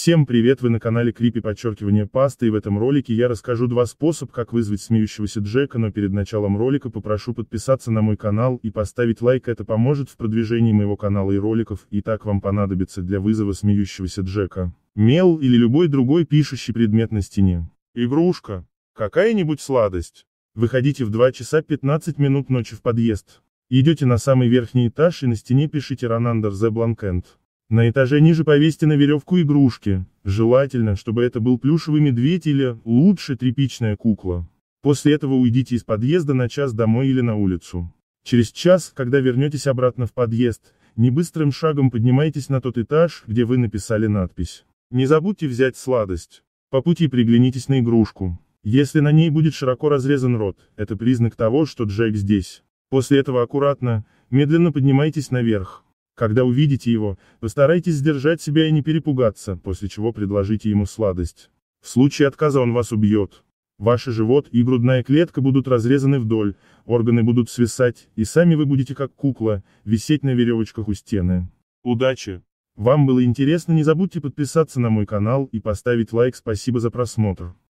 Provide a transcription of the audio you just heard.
Всем привет, вы на канале Крипи подчеркивание паста и в этом ролике я расскажу два способа, как вызвать смеющегося Джека, но перед началом ролика попрошу подписаться на мой канал и поставить лайк, это поможет в продвижении моего канала и роликов, и так вам понадобится для вызова смеющегося Джека. Мел или любой другой пишущий предмет на стене. Игрушка. Какая-нибудь сладость. Выходите в 2 часа 15 минут ночи в подъезд. Идете на самый верхний этаж и на стене пишите «Ранандер the Blankent». На этаже ниже повесьте на веревку игрушки, желательно, чтобы это был плюшевый медведь или, лучше, тряпичная кукла. После этого уйдите из подъезда на час домой или на улицу. Через час, когда вернетесь обратно в подъезд, небыстрым шагом поднимайтесь на тот этаж, где вы написали надпись. Не забудьте взять сладость. По пути приглянитесь на игрушку. Если на ней будет широко разрезан рот, это признак того, что Джек здесь. После этого аккуратно, медленно поднимайтесь наверх. Когда увидите его, постарайтесь сдержать себя и не перепугаться, после чего предложите ему сладость. В случае отказа он вас убьет. Ваши живот и грудная клетка будут разрезаны вдоль, органы будут свисать, и сами вы будете как кукла, висеть на веревочках у стены. Удачи! Вам было интересно, не забудьте подписаться на мой канал и поставить лайк. Спасибо за просмотр.